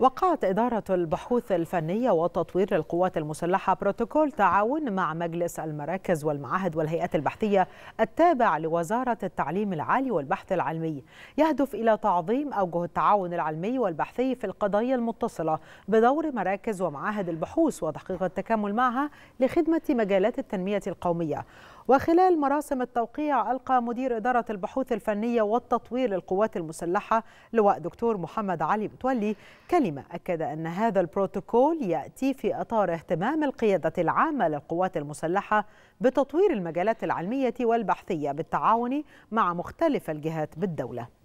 وقعت إدارة البحوث الفنية وتطوير القوات المسلحة بروتوكول تعاون مع مجلس المراكز والمعاهد والهيئات البحثية التابع لوزارة التعليم العالي والبحث العلمي يهدف إلى تعظيم أوجه التعاون العلمي والبحثي في القضايا المتصلة بدور مراكز ومعاهد البحوث وتحقيق التكامل معها لخدمة مجالات التنمية القومية وخلال مراسم التوقيع ألقى مدير إدارة البحوث الفنية والتطوير للقوات المسلحة لواء دكتور محمد علي متولي كلمة أكد أن هذا البروتوكول يأتي في إطار اهتمام القيادة العامة للقوات المسلحة بتطوير المجالات العلمية والبحثية بالتعاون مع مختلف الجهات بالدولة